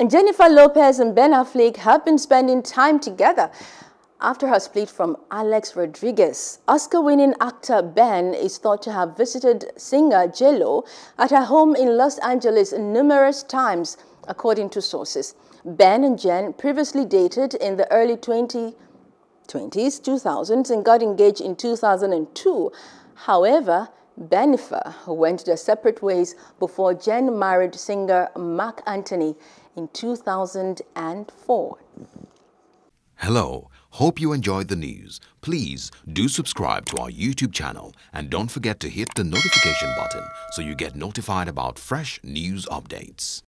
And Jennifer Lopez and Ben Affleck have been spending time together after her split from Alex Rodriguez. Oscar-winning actor Ben is thought to have visited singer J-Lo at her home in Los Angeles numerous times, according to sources. Ben and Jen previously dated in the early 2020s, 2000s and got engaged in 2002. However, Benifer went their separate ways before Jen married singer Mark Anthony in 2004. Hello, hope you enjoyed the news. Please do subscribe to our YouTube channel and don't forget to hit the notification button so you get notified about fresh news updates.